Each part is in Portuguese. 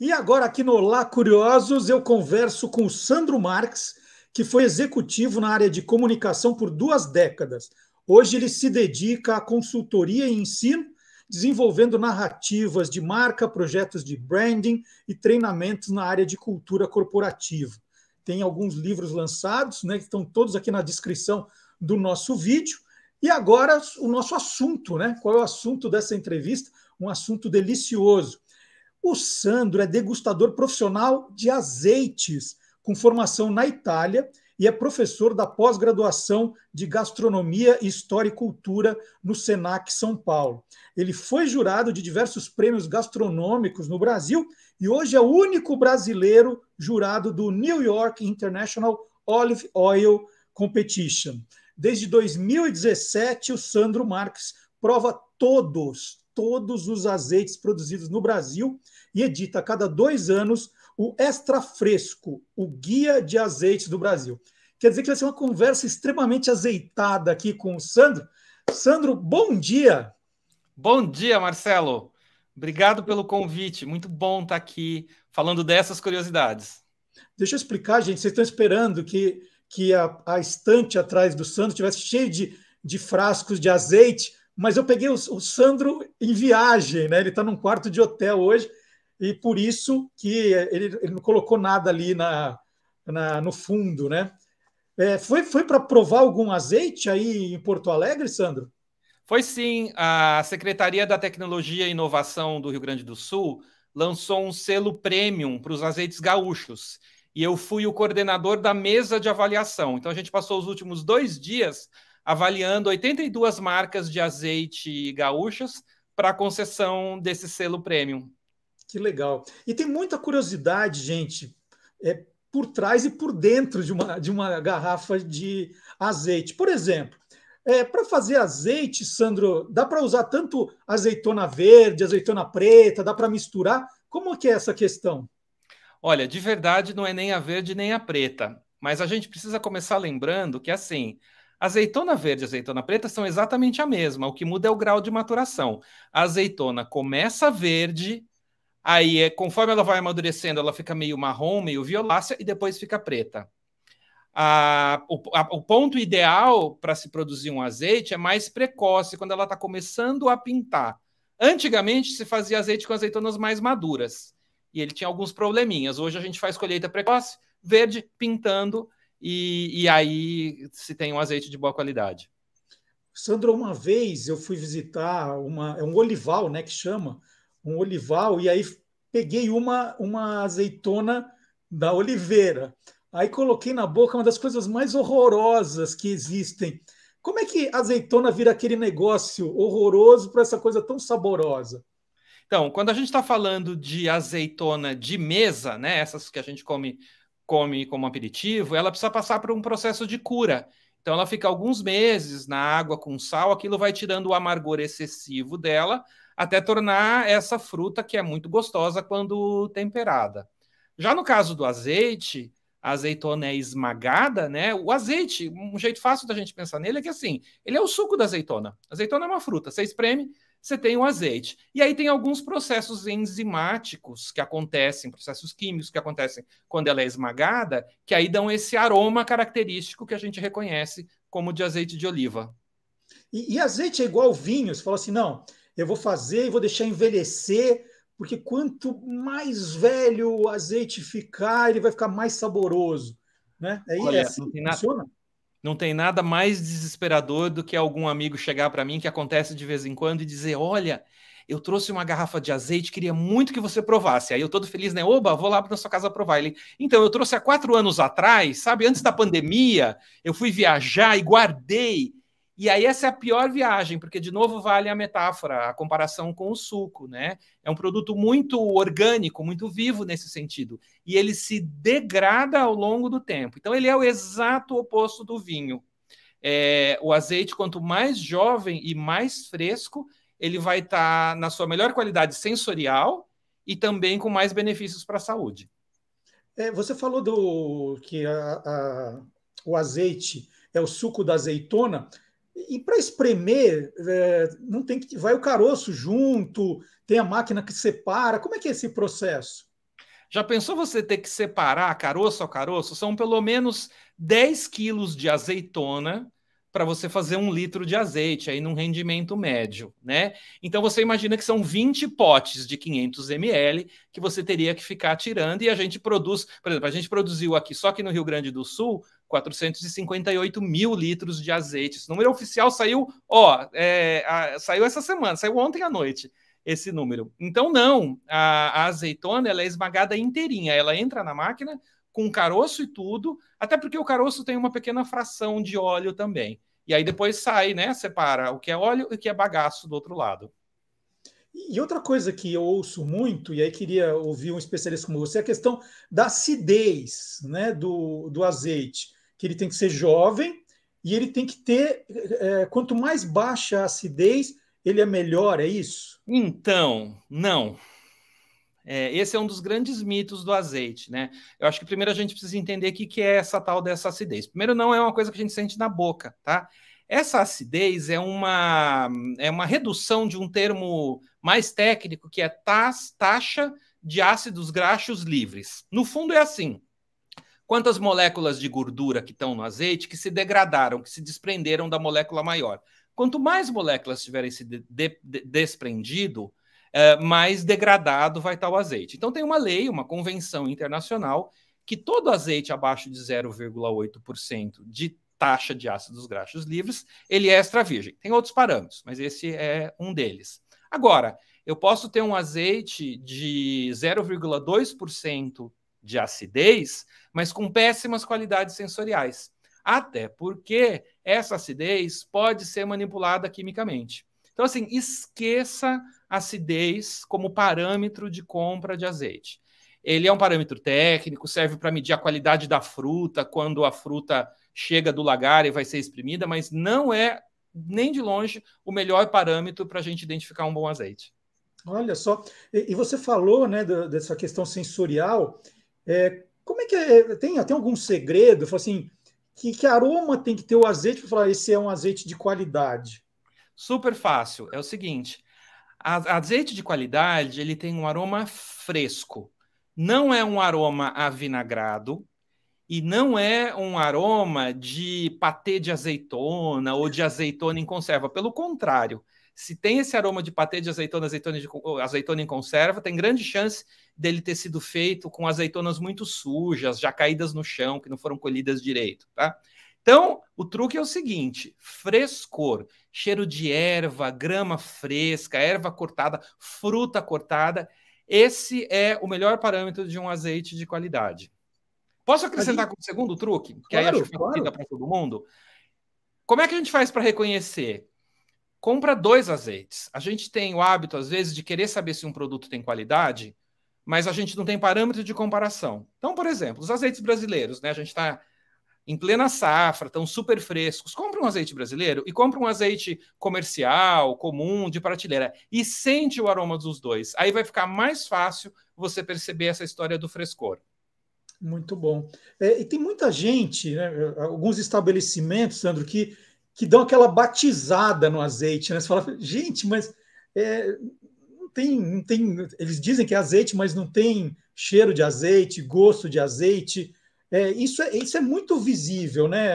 E agora, aqui no Olá Curiosos, eu converso com o Sandro Marques, que foi executivo na área de comunicação por duas décadas. Hoje ele se dedica à consultoria e ensino, desenvolvendo narrativas de marca, projetos de branding e treinamentos na área de cultura corporativa. Tem alguns livros lançados, né, que estão todos aqui na descrição do nosso vídeo. E agora o nosso assunto, né? Qual é o assunto dessa entrevista? Um assunto delicioso o Sandro é degustador profissional de azeites, com formação na Itália e é professor da pós-graduação de Gastronomia, História e Cultura no SENAC São Paulo. Ele foi jurado de diversos prêmios gastronômicos no Brasil e hoje é o único brasileiro jurado do New York International Olive Oil Competition. Desde 2017, o Sandro Marques prova todos todos os azeites produzidos no Brasil e edita a cada dois anos o Extra Fresco, o Guia de Azeites do Brasil. Quer dizer que vai ser uma conversa extremamente azeitada aqui com o Sandro. Sandro, bom dia! Bom dia, Marcelo! Obrigado pelo convite. Muito bom estar aqui falando dessas curiosidades. Deixa eu explicar, gente. Vocês estão esperando que, que a, a estante atrás do Sandro tivesse cheia de, de frascos de azeite, mas eu peguei o, o Sandro em viagem, né? Ele está num quarto de hotel hoje e por isso que eh, ele, ele não colocou nada ali na, na no fundo, né? É, foi foi para provar algum azeite aí em Porto Alegre, Sandro? Foi sim. A Secretaria da Tecnologia e Inovação do Rio Grande do Sul lançou um selo premium para os azeites gaúchos. E eu fui o coordenador da mesa de avaliação. Então a gente passou os últimos dois dias avaliando 82 marcas de azeite gaúchas para a concessão desse selo premium. Que legal. E tem muita curiosidade, gente, é, por trás e por dentro de uma, de uma garrafa de azeite. Por exemplo, é, para fazer azeite, Sandro, dá para usar tanto azeitona verde, azeitona preta, dá para misturar? Como que é essa questão? Olha, de verdade não é nem a verde nem a preta, mas a gente precisa começar lembrando que assim, Azeitona verde e azeitona preta são exatamente a mesma, o que muda é o grau de maturação. A azeitona começa verde, aí é, conforme ela vai amadurecendo, ela fica meio marrom, meio violácea e depois fica preta. A, o, a, o ponto ideal para se produzir um azeite é mais precoce, quando ela está começando a pintar. Antigamente se fazia azeite com azeitonas mais maduras e ele tinha alguns probleminhas. Hoje a gente faz colheita precoce, verde, pintando, e, e aí se tem um azeite de boa qualidade. Sandro, uma vez eu fui visitar uma, é um olival, né, que chama, um olival, e aí peguei uma, uma azeitona da oliveira. Aí coloquei na boca uma das coisas mais horrorosas que existem. Como é que azeitona vira aquele negócio horroroso para essa coisa tão saborosa? Então, quando a gente está falando de azeitona de mesa, né, essas que a gente come come como aperitivo, ela precisa passar por um processo de cura. Então ela fica alguns meses na água com sal, aquilo vai tirando o amargor excessivo dela, até tornar essa fruta que é muito gostosa quando temperada. Já no caso do azeite, a azeitona é esmagada, né? O azeite, um jeito fácil da gente pensar nele é que assim, ele é o suco da azeitona. A azeitona é uma fruta, você espreme, você tem o azeite. E aí tem alguns processos enzimáticos que acontecem, processos químicos que acontecem quando ela é esmagada, que aí dão esse aroma característico que a gente reconhece como de azeite de oliva. E, e azeite é igual vinho, você fala assim, não, eu vou fazer e vou deixar envelhecer, porque quanto mais velho o azeite ficar, ele vai ficar mais saboroso. Né? É, Olha, é assim, não, tem nada, funciona? Não tem nada mais desesperador do que algum amigo chegar para mim, que acontece de vez em quando, e dizer: Olha, eu trouxe uma garrafa de azeite, queria muito que você provasse. Aí eu todo feliz, né? Oba, vou lá para sua casa provar. Ele, então, eu trouxe há quatro anos atrás, sabe? Antes da pandemia, eu fui viajar e guardei e aí essa é a pior viagem, porque de novo vale a metáfora, a comparação com o suco, né? É um produto muito orgânico, muito vivo nesse sentido, e ele se degrada ao longo do tempo. Então ele é o exato oposto do vinho. É, o azeite, quanto mais jovem e mais fresco, ele vai estar tá na sua melhor qualidade sensorial e também com mais benefícios para a saúde. É, você falou do que a, a, o azeite é o suco da azeitona. E para espremer, é, não tem que vai o caroço junto, tem a máquina que separa. Como é que é esse processo? Já pensou você ter que separar caroço a caroço? São pelo menos 10 quilos de azeitona para você fazer um litro de azeite aí num rendimento médio, né? Então você imagina que são 20 potes de 500 ml que você teria que ficar tirando e a gente produz, por exemplo, a gente produziu aqui só que no Rio Grande do Sul 458 mil litros de azeite. Esse número oficial saiu, ó, é, a, saiu essa semana, saiu ontem à noite esse número. Então, não, a, a, azeitona ela é esmagada inteirinha, ela entra na máquina com caroço e tudo, até porque o caroço tem uma pequena fração de óleo também. E aí depois sai, né? Separa o que é óleo e o que é bagaço do outro lado. E outra coisa que eu ouço muito, e aí queria ouvir um especialista como você, é a questão da acidez né, do, do azeite que ele tem que ser jovem e ele tem que ter. É, quanto mais baixa a acidez, ele é melhor, é isso? Então, não. É, esse é um dos grandes mitos do azeite, né? Eu acho que primeiro a gente precisa entender o que, que é essa tal dessa acidez. Primeiro, não é uma coisa que a gente sente na boca, tá? Essa acidez é uma, é uma redução de um termo mais técnico que é taxa de ácidos graxos livres. No fundo, é assim: quantas moléculas de gordura que estão no azeite que se degradaram, que se desprenderam da molécula maior. Quanto mais moléculas tiverem se de, de, desprendido, é, mais degradado vai estar o azeite. Então tem uma lei, uma convenção internacional que todo azeite abaixo de 0,8% de taxa de ácidos graxos livres, ele é extra virgem. Tem outros parâmetros, mas esse é um deles. Agora, eu posso ter um azeite de 0,2% de acidez, mas com péssimas qualidades sensoriais. Até porque essa acidez pode ser manipulada quimicamente. Então, assim, esqueça acidez como parâmetro de compra de azeite. Ele é um parâmetro técnico, serve para medir a qualidade da fruta, quando a fruta chega do lagar e vai ser exprimida, mas não é nem de longe o melhor parâmetro para a gente identificar um bom azeite. Olha só, e, você falou né, dessa questão sensorial, é, como é que é? Tem, tem algum segredo? Fala assim, que, que aroma tem que ter o azeite para falar esse é um azeite de qualidade? Super fácil. É o seguinte, a, azeite de qualidade ele tem um aroma fresco. Não é um aroma avinagrado, e não é um aroma de patê de azeitona ou de azeitona em conserva. Pelo contrário, se tem esse aroma de patê de azeitona, azeitona, de, azeitona em conserva, tem grande chance dele ter sido feito com azeitonas muito sujas, já caídas no chão, que não foram colhidas direito, tá? Então, o truque é o seguinte: frescor, cheiro de erva, grama fresca, erva cortada, fruta cortada. Esse é o melhor parâmetro de um azeite de qualidade. Posso acrescentar gente... com o segundo truque? Que claro, aí acho que claro. para todo mundo. Como é que a gente faz para reconhecer compra dois azeites. A gente tem o hábito, às vezes, de querer saber se um produto tem qualidade, mas a gente não tem parâmetro de comparação. Então, por exemplo, os azeites brasileiros, né? A gente está em plena safra, estão super frescos. Compra um azeite brasileiro e compra um azeite comercial, comum, de prateleira, e sente o aroma dos dois. Aí vai ficar mais fácil você perceber essa história do frescor. Muito bom. É, e tem muita gente, né, alguns estabelecimentos, Sandro, que que dão aquela batizada no azeite, né? Você fala, gente, mas é, não, tem, não tem. Eles dizem que é azeite, mas não tem cheiro de azeite, gosto de azeite. É, isso, é, isso é muito visível, né?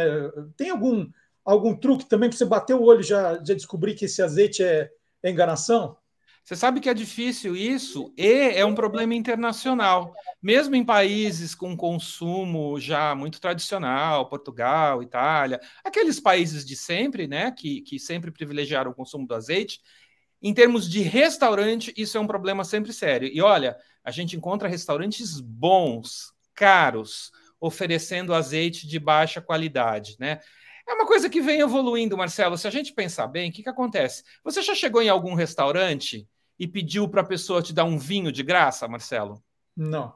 Tem algum, algum truque também para você bater o olho já, já descobrir que esse azeite é, é enganação? Você sabe que é difícil isso e é um problema internacional. Mesmo em países com consumo já muito tradicional, Portugal, Itália, aqueles países de sempre, né, que, que sempre privilegiaram o consumo do azeite, em termos de restaurante, isso é um problema sempre sério. E olha, a gente encontra restaurantes bons, caros, oferecendo azeite de baixa qualidade, né? É uma coisa que vem evoluindo, Marcelo. Se a gente pensar bem, o que, que acontece? Você já chegou em algum restaurante e pediu para a pessoa te dar um vinho de graça, Marcelo? Não.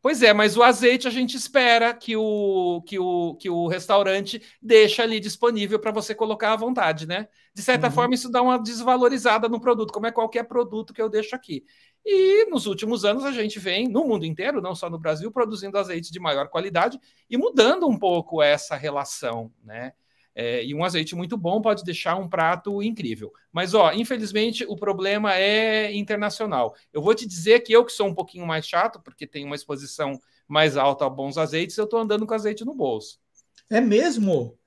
Pois é, mas o azeite a gente espera que o, que o, que o restaurante deixa ali disponível para você colocar à vontade, né? De certa uhum. forma, isso dá uma desvalorizada no produto, como é qualquer produto que eu deixo aqui. E nos últimos anos a gente vem, no mundo inteiro, não só no Brasil, produzindo azeite de maior qualidade e mudando um pouco essa relação, né? É, e um azeite muito bom pode deixar um prato incrível. Mas, ó, infelizmente o problema é internacional. Eu vou te dizer que eu, que sou um pouquinho mais chato, porque tenho uma exposição mais alta a bons azeites, eu estou andando com azeite no bolso. É mesmo?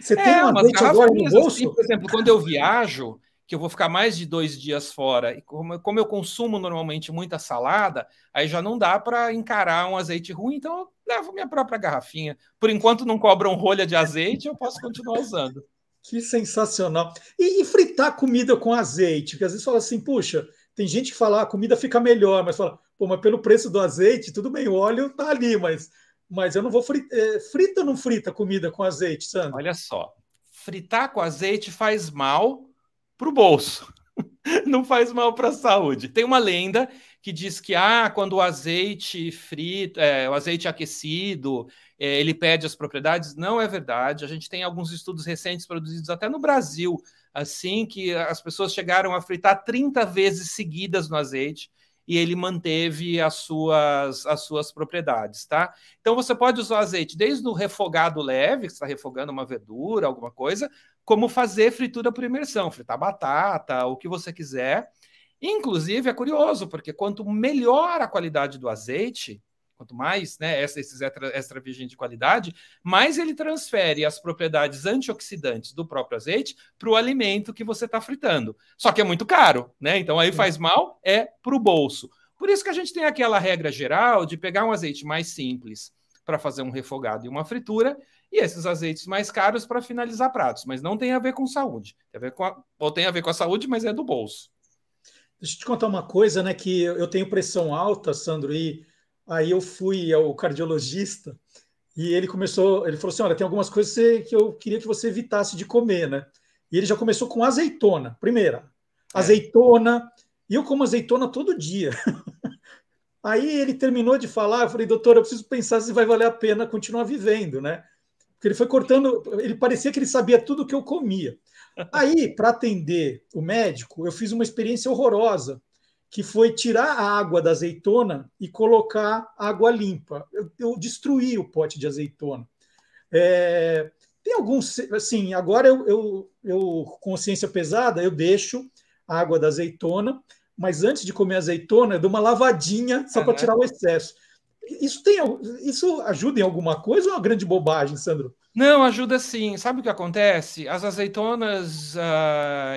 Você é, tem um azeite agora no bolso? Assim, por exemplo, quando eu viajo, que eu vou ficar mais de dois dias fora, e como, como eu consumo normalmente muita salada, aí já não dá para encarar um azeite ruim, então levo minha própria garrafinha. Por enquanto não cobram rolha de azeite, eu posso continuar usando. Que sensacional. E, e fritar comida com azeite? Porque às vezes fala assim, puxa, tem gente que fala, ah, a comida fica melhor, mas fala, pô, mas pelo preço do azeite, tudo bem, o óleo tá ali, mas, mas eu não vou fritar. É, eh, frita ou não frita comida com azeite, Sandro? Olha só, fritar com azeite faz mal pro bolso. não faz mal para a saúde. Tem uma lenda que diz que ah, quando o azeite frito, é, o azeite aquecido, é, ele perde as propriedades. Não é verdade. A gente tem alguns estudos recentes produzidos até no Brasil, assim que as pessoas chegaram a fritar 30 vezes seguidas no azeite e ele manteve as suas, as suas propriedades, tá? Então você pode usar o azeite desde o refogado leve, que está refogando uma verdura, alguma coisa, como fazer fritura por imersão, fritar batata, o que você quiser. Inclusive, é curioso, porque quanto melhor a qualidade do azeite, quanto mais né, esses extra, extra virgem de qualidade, mais ele transfere as propriedades antioxidantes do próprio azeite para o alimento que você está fritando. Só que é muito caro, né? Então aí faz mal, é para o bolso. Por isso que a gente tem aquela regra geral de pegar um azeite mais simples para fazer um refogado e uma fritura, e esses azeites mais caros para finalizar pratos, mas não tem a ver com saúde. Tem a ver com a... ou tem a ver com a saúde, mas é do bolso. Deixa eu te contar uma coisa, né? Que eu tenho pressão alta, Sandro, e aí eu fui ao cardiologista e ele começou, ele falou assim: olha, tem algumas coisas que eu queria que você evitasse de comer, né? E ele já começou com azeitona, primeira. É. Azeitona, e eu como azeitona todo dia. aí ele terminou de falar, eu falei, doutor, eu preciso pensar se vai valer a pena continuar vivendo, né? Porque ele foi cortando, ele parecia que ele sabia tudo o que eu comia. Aí, para atender o médico, eu fiz uma experiência horrorosa, que foi tirar a água da azeitona e colocar água limpa. Eu, eu destruí o pote de azeitona. É, tem alguns. Assim, agora eu, eu, eu, consciência pesada, eu deixo a água da azeitona, mas antes de comer azeitona, eu dou uma lavadinha só para tirar o excesso. Isso, tem, isso ajuda em alguma coisa ou é uma grande bobagem, Sandro? Não, ajuda sim. Sabe o que acontece? As azeitonas, uh,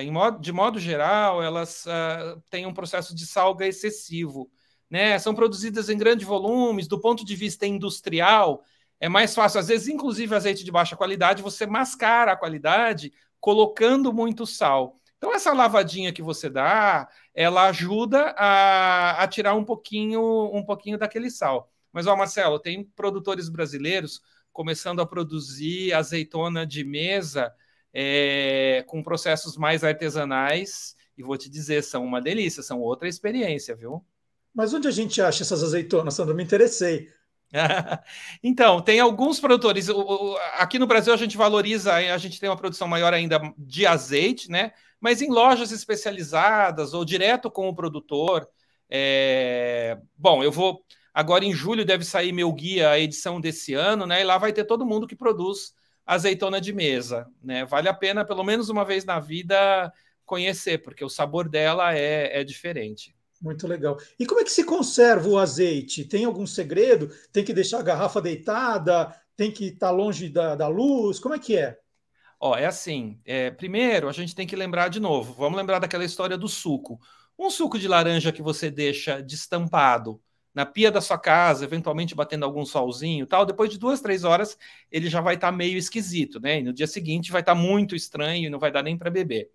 ah, modo, de modo geral, elas uh, têm um processo de salga excessivo. Né? São produzidas em grandes volumes, do ponto de vista industrial, é mais fácil. Às vezes, inclusive, azeite de baixa qualidade, você mascara a qualidade colocando muito sal. Então, essa lavadinha que você dá, ela ajuda a, a tirar um pouquinho, um pouquinho daquele sal. Mas, ó, Marcelo, tem produtores brasileiros começando a produzir azeitona de mesa é, com processos mais artesanais. E vou te dizer, são uma delícia, são outra experiência, viu? Mas onde a gente acha essas azeitonas, Sandro? Me interessei. então, tem alguns produtores. Aqui no Brasil a gente valoriza, a gente tem uma produção maior ainda de azeite, né? Mas em lojas especializadas ou direto com o produtor. É... Bom, eu vou. Agora, em julho, deve sair meu guia, a edição desse ano, né? E lá vai ter todo mundo que produz azeitona de mesa, né? Vale a pena, pelo menos uma vez na vida, conhecer, porque o sabor dela é, é diferente. Muito legal. E como é que se conserva o azeite? Tem algum segredo? Tem que deixar a garrafa deitada? Tem que estar tá longe da, da luz? Como é que é? Ó, é assim. É, primeiro, a gente tem que lembrar de novo. Vamos lembrar daquela história do suco. Um suco de laranja que você deixa destampado na pia da sua casa, eventualmente batendo algum solzinho tal, depois de duas, três horas ele já vai estar tá meio esquisito, né? E no dia seguinte vai estar tá muito estranho e não vai dar nem para beber.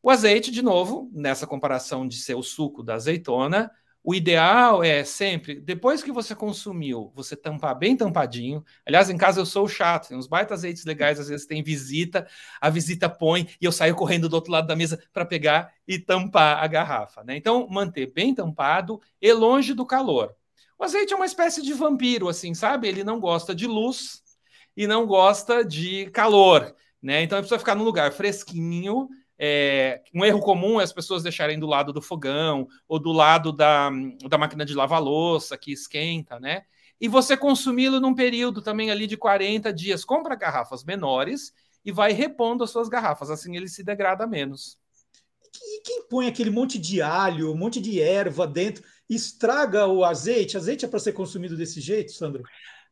O azeite, de novo, nessa comparação de ser o suco da azeitona, o ideal é sempre, depois que você consumiu, você tampar bem tampadinho. Aliás, em casa eu sou chato, tem uns baita azeites legais, às vezes tem visita, a visita põe e eu saio correndo do outro lado da mesa para pegar e tampar a garrafa. Né? Então, manter bem tampado e longe do calor. O azeite é uma espécie de vampiro, assim, sabe? Ele não gosta de luz e não gosta de calor. Né? Então, ele precisa ficar num lugar fresquinho, é, um erro comum é as pessoas deixarem do lado do fogão ou do lado da, da máquina de lavar louça que esquenta, né? E você consumi-lo num período também ali de 40 dias. Compra garrafas menores e vai repondo as suas garrafas, assim ele se degrada menos. E quem põe aquele monte de alho, um monte de erva dentro, estraga o azeite? Azeite é para ser consumido desse jeito, Sandro?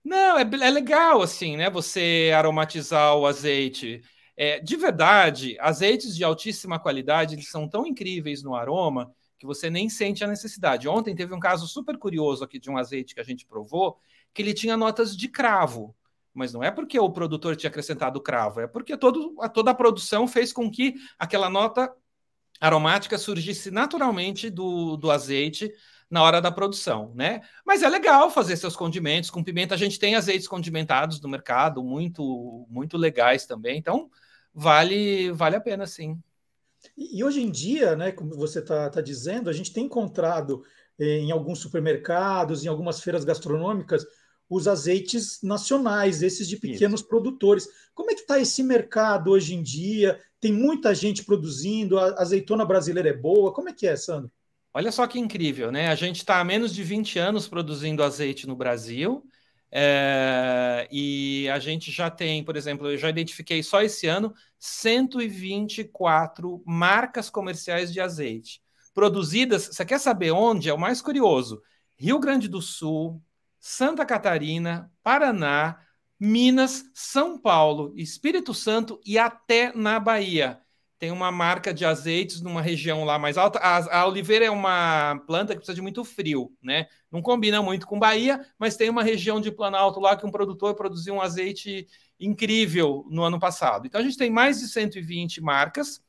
Não, é, é legal assim, né? Você aromatizar o azeite. É, de verdade, azeites de altíssima qualidade eles são tão incríveis no aroma que você nem sente a necessidade. Ontem teve um caso super curioso aqui de um azeite que a gente provou que ele tinha notas de cravo. Mas não é porque o produtor tinha acrescentado cravo, é porque todo, a, toda a produção fez com que aquela nota aromática surgisse naturalmente do, do azeite na hora da produção, né? Mas é legal fazer seus condimentos com pimenta. A gente tem azeites condimentados no mercado, muito muito legais também. Então, vale, vale a pena, sim. E hoje em dia, né, como você está tá dizendo, a gente tem encontrado eh, em alguns supermercados, em algumas feiras gastronômicas, os azeites nacionais, esses de pequenos Isso. produtores. Como é que está esse mercado hoje em dia? Tem muita gente produzindo, a azeitona brasileira é boa. Como é que é, Sandro? Olha só que incrível, né? A gente está há menos de 20 anos produzindo azeite no Brasil é, e a gente já tem, por exemplo, eu já identifiquei só esse ano 124 marcas comerciais de azeite produzidas. Você quer saber onde? É o mais curioso: Rio Grande do Sul, Santa Catarina, Paraná, Minas, São Paulo, Espírito Santo e até na Bahia tem uma marca de azeites numa região lá mais alta. A, a, oliveira é uma planta que precisa de muito frio, né? Não combina muito com Bahia, mas tem uma região de Planalto lá que um produtor produziu um azeite incrível no ano passado. Então a gente tem mais de 120 marcas,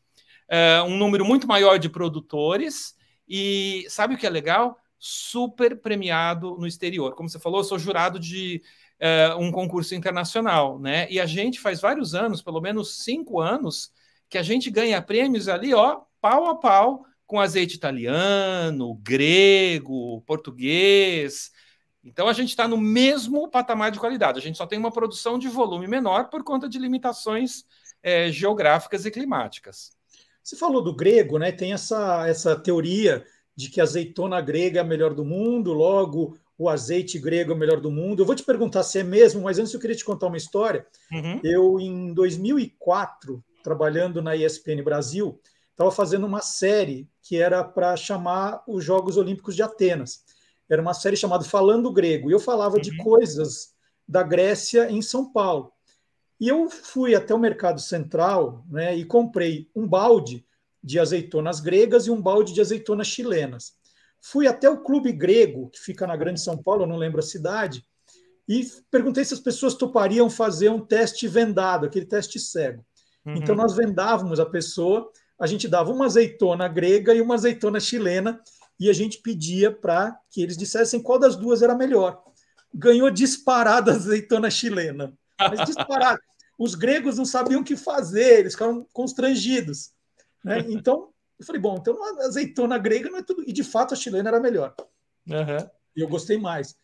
eh, um número muito maior de produtores, e sabe o que é legal? Super premiado no exterior. Como você falou, eu sou jurado de eh, um concurso internacional, né? E a gente faz vários anos, pelo menos cinco anos que a gente ganha prêmios ali, ó, pau a pau com azeite italiano, grego, português. Então a gente está no mesmo patamar de qualidade. A gente só tem uma produção de volume menor por conta de limitações é, geográficas e climáticas. Você falou do grego, né? Tem essa, essa teoria de que a azeitona grega é a melhor do mundo, logo o azeite grego é o melhor do mundo. Eu vou te perguntar se é mesmo, mas antes eu queria te contar uma história. Uhum. Eu, em 2004, trabalhando na ESPN Brasil, estava fazendo uma série que era para chamar os Jogos Olímpicos de Atenas. Era uma série chamada Falando Grego, e eu falava uhum. de coisas da Grécia em São Paulo. E eu fui até o Mercado Central né, e comprei um balde de azeitonas gregas e um balde de azeitonas chilenas. Fui até o Clube Grego, que fica na Grande São Paulo, não lembro a cidade, e perguntei se as pessoas topariam fazer um teste vendado, aquele teste cego. Uhum. Então nós vendávamos a pessoa, a gente dava uma azeitona grega e uma azeitona chilena e a gente pedia para que eles dissessem qual das duas era melhor. Ganhou disparada a azeitona chilena. Mas disparada. Os gregos não sabiam o que fazer, eles ficaram constrangidos. Né? Então, eu falei, bom, então a azeitona grega não é tudo. E de fato a chilena era melhor. Uhum. E eu gostei mais.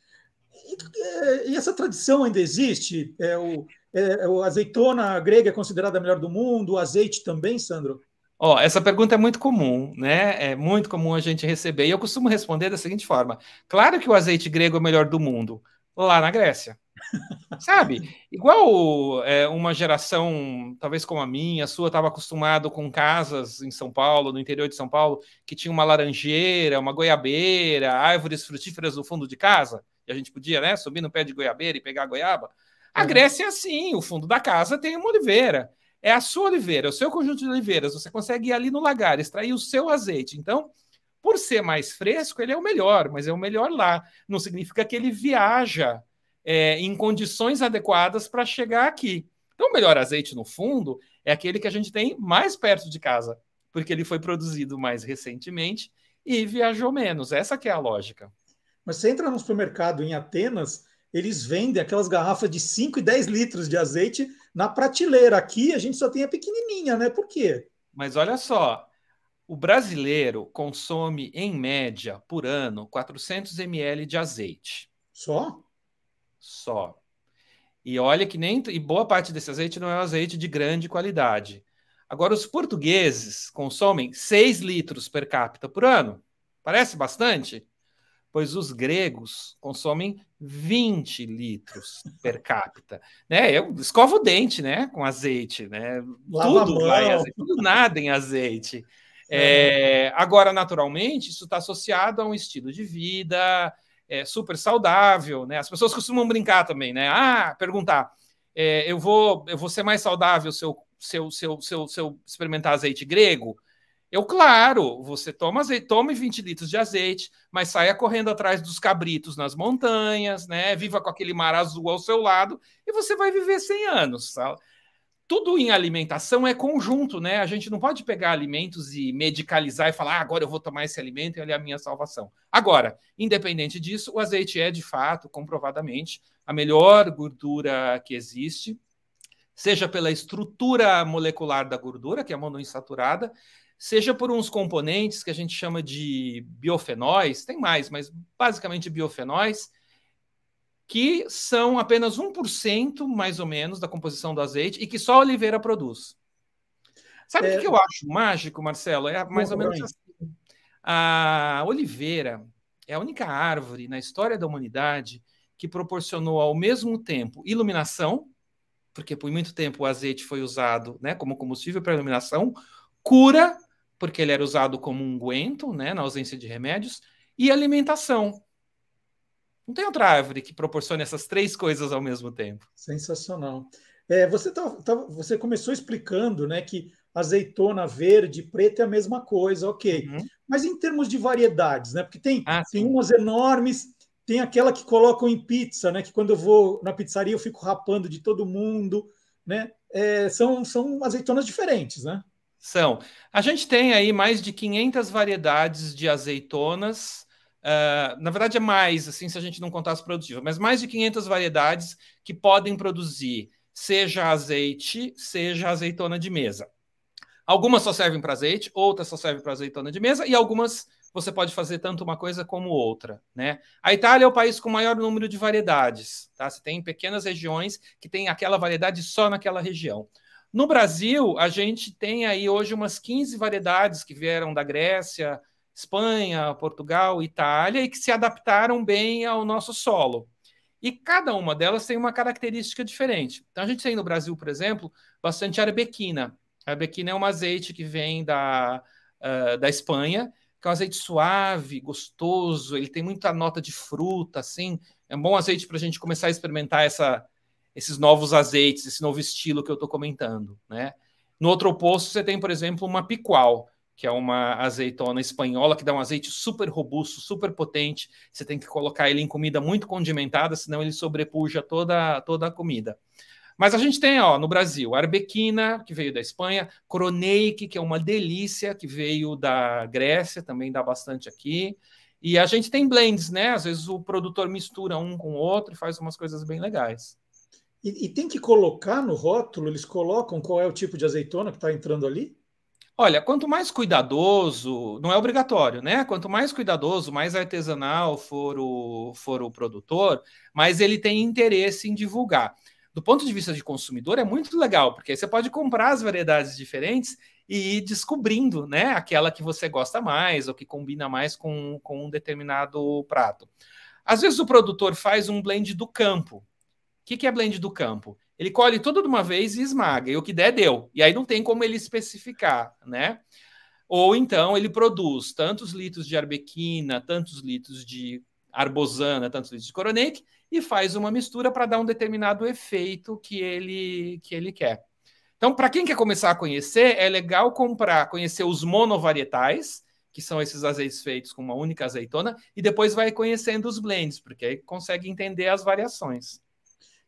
E, e, essa tradição ainda existe? É, o, é, a é, azeitona grega é considerada a melhor do mundo, o azeite também, Sandro? Ó, essa pergunta é muito comum, né? É muito comum a gente receber. E eu costumo responder da seguinte forma: claro que o azeite grego é o melhor do mundo, lá na Grécia. Sabe? Igual é, uma geração, talvez como a minha, a sua, estava acostumado com casas em São Paulo, no interior de São Paulo, que tinha uma laranjeira, uma goiabeira, árvores frutíferas no fundo de casa, e a gente podia, né, subir no pé de goiabeira e pegar a goiaba. A uhum. Grécia é assim, o fundo da casa tem uma oliveira. É a sua oliveira, o seu conjunto de oliveiras. Você consegue ir ali no lagar, extrair o seu azeite. Então, por ser mais fresco, ele é o melhor, mas é o melhor lá. Não significa que ele viaja é, em condições adequadas para chegar aqui. Então, o melhor azeite, no fundo, é aquele que a gente tem mais perto de casa, porque ele foi produzido mais recentemente e viajou menos. Essa que é a lógica. Mas você entra no supermercado em Atenas, eles vendem aquelas garrafas de 5 e 10 litros de azeite na prateleira. Aqui a gente só tem a pequenininha, né? Por quê? Mas olha só, o brasileiro consome, em média, por ano, 400 ml de azeite. Só? Só. E olha que nem. E boa parte desse azeite não é um azeite de grande qualidade. Agora, os portugueses consomem 6 litros per capita por ano. Parece bastante? pois os gregos consomem 20 litros per capita. Né? Eu escovo o dente né? com azeite, né? Lava tudo vai, azeite, tudo nada em azeite. É, é agora, naturalmente, isso está associado a um estilo de vida é, super saudável. Né? As pessoas costumam brincar também, né? Ah, perguntar. É, eu, vou, eu vou ser mais saudável se eu, se, eu, se, eu, se eu experimentar azeite grego? Eu, claro, você toma azeite, tome 20 litros de azeite, mas saia correndo atrás dos cabritos nas montanhas, né? Viva com aquele mar azul ao seu lado e você vai viver 100 anos. Sabe? Tudo em alimentação é conjunto, né? A gente não pode pegar alimentos e medicalizar e falar, ah, agora eu vou tomar esse alimento e ele é a minha salvação. Agora, independente disso, o azeite é de fato, comprovadamente, a melhor gordura que existe seja pela estrutura molecular da gordura, que é monoinsaturada, seja por uns componentes que a gente chama de biofenóis, tem mais, mas basicamente biofenóis, que são apenas 1% mais ou menos da composição do azeite e que só a oliveira produz. Sabe é... o que eu acho mágico, Marcelo? É mais Muito ou menos assim. A oliveira é a única árvore na história da humanidade que proporcionou ao mesmo tempo iluminação, porque por muito tempo o azeite foi usado né, como combustível para iluminação, cura porque ele era usado como unguento, né, na ausência de remédios, e alimentação. Não tem outra árvore que proporcione essas três coisas ao mesmo tempo. Sensacional. É, você, tá, tá, você começou explicando né, que azeitona verde e preta é a mesma coisa, ok. Uhum. Mas em termos de variedades, né? Porque tem, ah, tem umas enormes, tem aquela que colocam em pizza, né? Que quando eu vou na pizzaria eu fico rapando de todo mundo, né? É, são, são azeitonas diferentes, né? são. A gente tem aí mais de 500 variedades de azeitonas. Uh, na verdade, é mais, assim, se a gente não contar as produtivas, mas mais de 500 variedades que podem produzir, seja azeite, seja azeitona de mesa. Algumas só servem para azeite, outras só servem para azeitona de mesa, e algumas você pode fazer tanto uma coisa como outra, né? A Itália é o país com maior número de variedades, tá? Você tem pequenas regiões que tem aquela variedade só naquela região. No Brasil, a gente tem aí hoje umas 15 variedades que vieram da Grécia, Espanha, Portugal, Itália e que se adaptaram bem ao nosso solo. E cada uma delas tem uma característica diferente. Então a gente tem no Brasil, por exemplo, bastante arbequina. A arbequina é um azeite que vem da, uh, da Espanha, que é um azeite suave, gostoso, ele tem muita nota de fruta, assim. É um bom azeite para a gente começar a experimentar essa, esses novos azeites, esse novo estilo que eu estou comentando, né? No outro oposto, você tem, por exemplo, uma picual, que é uma azeitona espanhola que dá um azeite super robusto, super potente. Você tem que colocar ele em comida muito condimentada, senão ele sobrepuja toda, toda a comida. Mas a gente tem, ó, no Brasil, arbequina, que veio da Espanha, croneique, que é uma delícia, que veio da Grécia, também dá bastante aqui. E a gente tem blends, né? Às vezes o produtor mistura um com o outro e faz umas coisas bem legais. E, e, tem que colocar no rótulo, eles colocam qual é o tipo de azeitona que está entrando ali? Olha, quanto mais cuidadoso, não é obrigatório, né? Quanto mais cuidadoso, mais artesanal for o, for o produtor, mais ele tem interesse em divulgar. Do ponto de vista de consumidor, é muito legal, porque você pode comprar as variedades diferentes e ir descobrindo, né? Aquela que você gosta mais ou que combina mais com, com um determinado prato. Às vezes o produtor faz um blend do campo, que, que é blend do campo? Ele colhe tudo de uma vez e esmaga, e o que der, deu. E aí não tem como ele especificar, né? Ou então ele produz tantos litros de arbequina, tantos litros de arbosana, tantos litros de coronec, e faz uma mistura para dar um determinado efeito que ele, que ele quer. Então, para quem quer começar a conhecer, é legal comprar, conhecer os monovarietais, que são esses azeites feitos com uma única azeitona, e depois vai conhecendo os blends, porque aí consegue entender as variações.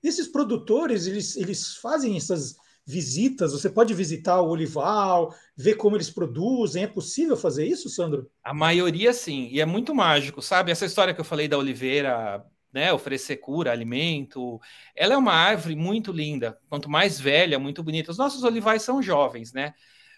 Esses produtores, eles, eles fazem essas visitas, você pode visitar o olival, ver como eles produzem, é possível fazer isso, Sandro? A maioria sim, e é muito mágico, sabe? Essa história que eu falei da oliveira né, oferecer cura, alimento. Ela é uma árvore muito linda, quanto mais velha, muito bonita. Os nossos olivais são jovens, né?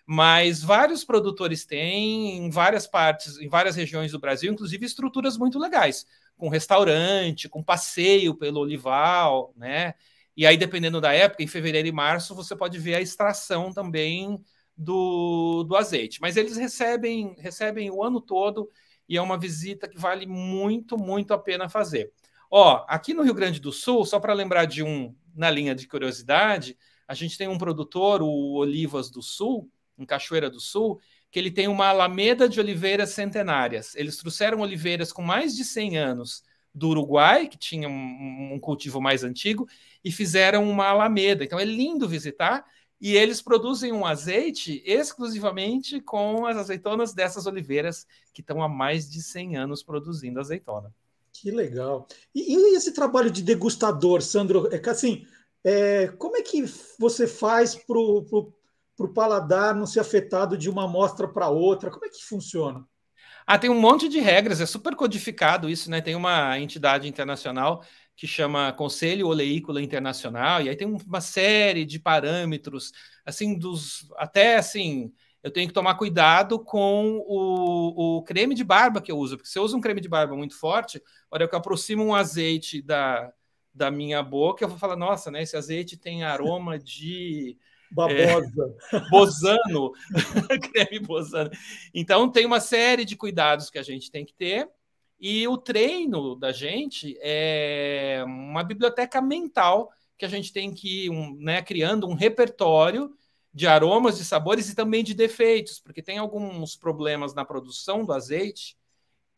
Mas vários produtores têm em várias partes, em várias regiões do Brasil, inclusive estruturas muito legais com restaurante, com passeio pelo olival, né? E aí, dependendo da época, em fevereiro e março, você pode ver a extração também do, do azeite. Mas eles recebem, recebem o ano todo e é uma visita que vale muito, muito a pena fazer. Ó, aqui no Rio Grande do Sul, só para lembrar de um na linha de curiosidade, a gente tem um produtor, o Olivas do Sul, em Cachoeira do Sul, que ele tem uma alameda de oliveiras centenárias. Eles trouxeram oliveiras com mais de 100 anos do Uruguai, que tinha um, um cultivo mais antigo, e fizeram uma alameda. Então é lindo visitar. E eles produzem um azeite exclusivamente com as azeitonas dessas oliveiras que estão há mais de 100 anos produzindo azeitona. Que legal. E, e esse trabalho de degustador, Sandro, é assim, é, como é que você faz para o para o paladar não ser afetado de uma amostra para outra? Como é que funciona? Ah, tem um monte de regras, é super codificado isso, né? Tem uma entidade internacional que chama Conselho Oleícola Internacional, e aí tem uma série de parâmetros, assim, dos. Até assim, eu tenho que tomar cuidado com o, o creme de barba que eu uso, porque se eu uso um creme de barba muito forte, olha que eu aproximo um azeite da, da minha boca, eu vou falar, nossa, né? Esse azeite tem aroma de Babosa. É, bozano, creme bozano. Então, tem uma série de cuidados que a gente tem que ter. E o treino da gente é uma biblioteca mental que a gente tem que ir um, né, criando um repertório de aromas, de sabores e também de defeitos, porque tem alguns problemas na produção do azeite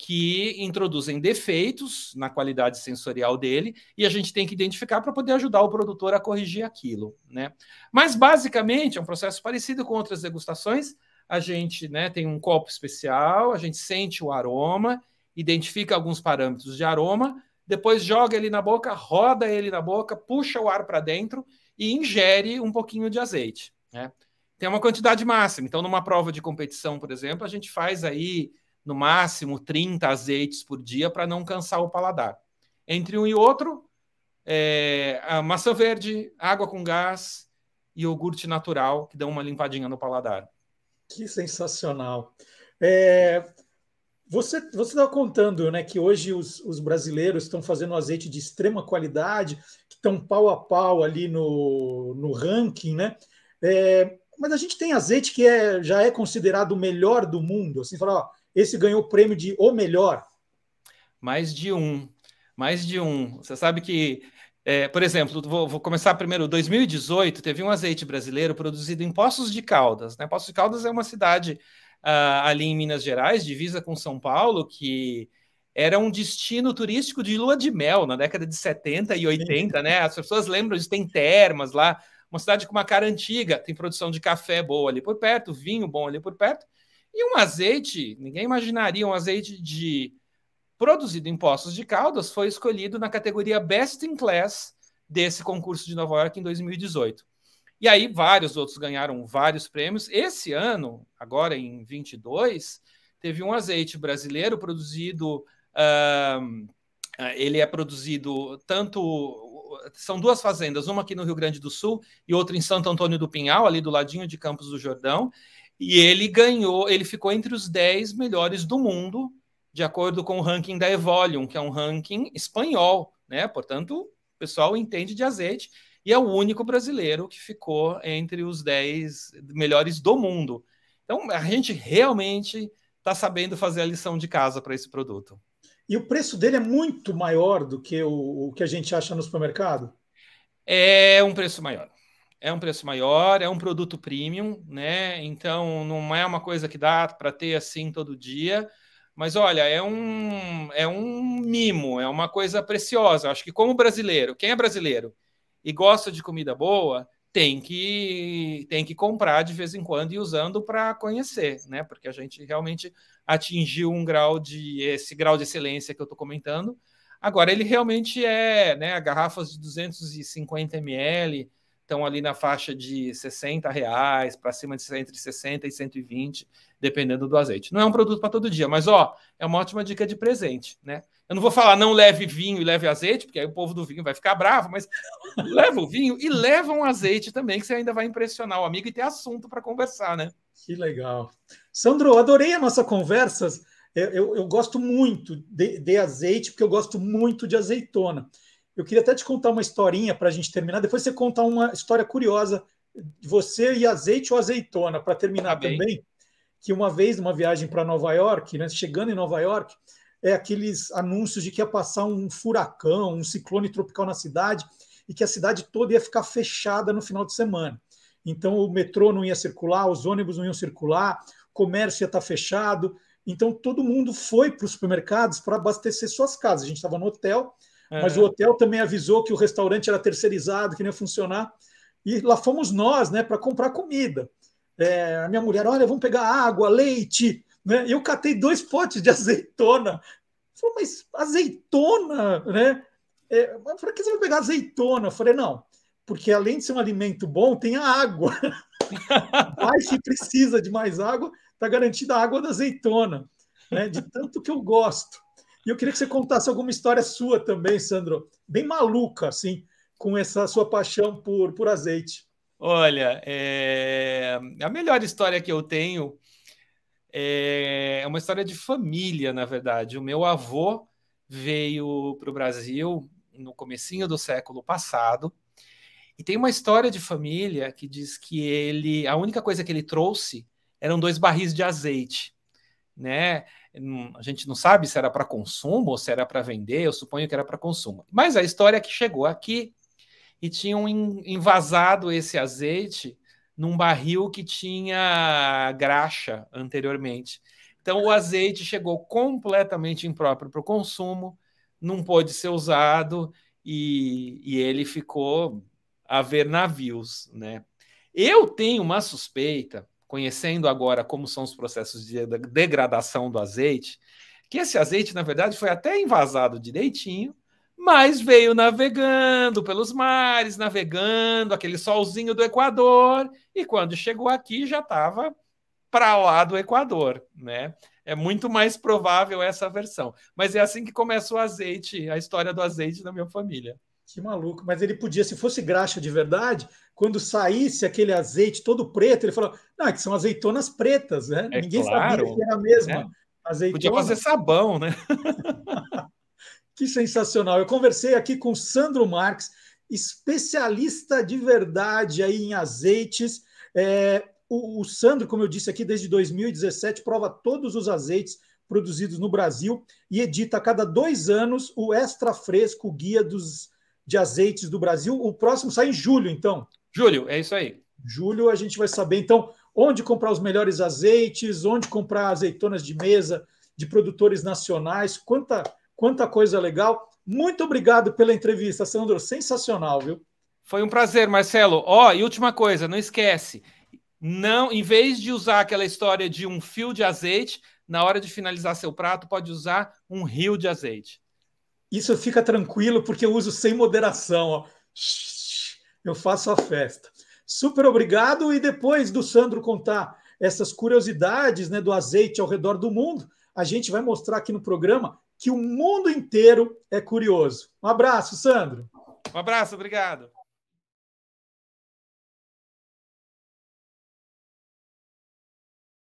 que introduzem defeitos na qualidade sensorial dele e a gente tem que identificar para poder ajudar o produtor a corrigir aquilo, né? Mas basicamente é um processo parecido com outras degustações. A gente, né, tem um copo especial, a gente sente o aroma, identifica alguns parâmetros de aroma, depois joga ele na boca, roda ele na boca, puxa o ar para dentro e ingere um pouquinho de azeite, né? Tem uma quantidade máxima. Então, numa prova de competição, por exemplo, a gente faz aí no máximo 30 azeites por dia para não cansar o paladar. Entre um e outro, é, a maçã verde, água com gás e iogurte natural, que dão uma limpadinha no paladar. Que sensacional. É, você estava contando né, que hoje os, os brasileiros estão fazendo azeite de extrema qualidade, que estão pau a pau ali no, no ranking, né? É, mas a gente tem azeite que é, já é considerado o melhor do mundo. Assim, falar, ó, esse ganhou o prêmio de O Melhor? Mais de um. Mais de um. Você sabe que, é, por exemplo, vou, vou, começar primeiro. 2018 teve um azeite brasileiro produzido em Poços de Caldas. Né? Poços de Caldas é uma cidade uh, ali em Minas Gerais, divisa com São Paulo, que era um destino turístico de lua de mel na década de 70 e 80, né? As pessoas lembram de tem termas lá, uma cidade com uma cara antiga, tem produção de café boa ali por perto, vinho bom ali por perto, e um azeite, ninguém imaginaria, um azeite de produzido em Poços de Caldas foi escolhido na categoria Best in Class desse concurso de Nova York em 2018. E aí vários outros ganharam vários prêmios. Esse ano, agora em 22, teve um azeite brasileiro produzido. Uh, ele é produzido tanto. São duas fazendas, uma aqui no Rio Grande do Sul e outra em Santo Antônio do Pinhal, ali do ladinho de Campos do Jordão. E ele ganhou, ele ficou entre os 10 melhores do mundo, de acordo com o ranking da Evolium, que é um ranking espanhol, né? Portanto, o pessoal entende de azeite e é o único brasileiro que ficou entre os 10 melhores do mundo. Então, a gente realmente está sabendo fazer a lição de casa para esse produto. E o preço dele é muito maior do que o, o que a gente acha no supermercado? É um preço maior é um preço maior, é um produto premium, né? Então não é uma coisa que dá para ter assim todo dia. Mas olha, é um, é um mimo, é uma coisa preciosa. Acho que, como brasileiro, quem é brasileiro e gosta de comida boa, tem que, tem que comprar de vez em quando e usando para conhecer, né? Porque a gente realmente atingiu um grau de esse grau de excelência que eu estou comentando. Agora, ele realmente é, né? Garrafas de 250 ml, estão ali na faixa de 60 reais, para cima de entre 60 e 120, dependendo do azeite. Não é um produto para todo dia, mas ó, é uma ótima dica de presente, né? Eu não vou falar não leve vinho e leve azeite, porque aí o povo do vinho vai ficar bravo, mas leva o vinho e leva um azeite também, que você ainda vai impressionar o amigo e ter assunto para conversar, né? Que legal. Sandro, adorei a nossa conversa. Eu, eu, eu gosto muito de, de azeite, porque eu gosto muito de azeitona. Eu queria até te contar uma historinha para a gente terminar. Depois você conta uma história curiosa de você e azeite ou azeitona, para terminar Amém. Tá também. Que uma vez, numa viagem para Nova York, né, chegando em Nova York, é aqueles anúncios de que ia passar um furacão, um ciclone tropical na cidade e que a cidade toda ia ficar fechada no final de semana. Então o metrô não ia circular, os ônibus não iam circular, o comércio ia estar tá fechado. Então todo mundo foi para os supermercados para abastecer suas casas. A gente estava no hotel mas o é. hotel também avisou que o restaurante era terceirizado, que não ia funcionar. E lá fomos nós, né, para comprar comida. É, a minha mulher, olha, vamos pegar água, leite. Né? Eu catei dois potes de azeitona. Falei, mas azeitona, né? É, para que você vai pegar azeitona? Eu falei, não, porque além de ser um alimento bom, tem a água. Vai se precisa de mais água, está garantida a água da azeitona, né? de tanto que eu gosto. E eu queria que você contasse alguma história sua também, Sandro, bem maluca, assim, com essa sua paixão por, por azeite. Olha, é... a melhor história que eu tenho é, é uma história de família, na verdade. O meu avô veio para o Brasil no comecinho do século passado. E tem uma história de família que diz que ele, a única coisa que ele trouxe eram dois barris de azeite, né? a gente não sabe se era para consumo ou se era para vender, eu suponho que era para consumo. Mas a história é que chegou aqui e tinham invasado esse azeite num barril que tinha graxa anteriormente. Então o azeite chegou completamente impróprio para o consumo, não pôde ser usado e, e ele ficou a ver navios, né? Eu tenho uma suspeita conhecendo agora como são os processos de degradação do azeite, que esse azeite, na verdade, foi até envasado direitinho, mas veio navegando pelos mares, navegando aquele solzinho do Equador, e quando chegou aqui já estava para lá do Equador, né? É muito mais provável essa versão. Mas é assim que começa o azeite, a história do azeite na minha família. Que maluco. Mas ele podia, se fosse graxa de verdade, quando saísse aquele azeite todo preto, ele falou: não, é que são azeitonas pretas, né? É Ninguém claro, sabia que era a mesma. Né? Azeitona. Podia fazer sabão, né? que sensacional. Eu conversei aqui com Sandro Marques, especialista de verdade aí em azeites. É, o, o Sandro, como eu disse aqui, desde 2017, prova todos os azeites produzidos no Brasil e edita a cada dois anos o Extra Fresco Guia dos de azeites do Brasil. O próximo sai em julho, então. Julho, é isso aí. Julho a gente vai saber, então, onde comprar os melhores azeites, onde comprar azeitonas de mesa de produtores nacionais. Quanta, quanta coisa legal. Muito obrigado pela entrevista, Sandro. Sensacional, viu? Foi um prazer, Marcelo. Ó, oh, e última coisa, não esquece. Não, em vez de usar aquela história de um fio de azeite, na hora de finalizar seu prato, pode usar um rio de azeite. Isso fica tranquilo porque eu uso sem moderação. Ó. Eu faço a festa. Super obrigado. E depois do Sandro contar essas curiosidades né, do azeite ao redor do mundo, a gente vai mostrar aqui no programa que o mundo inteiro é curioso. Um abraço, Sandro. Um abraço, obrigado.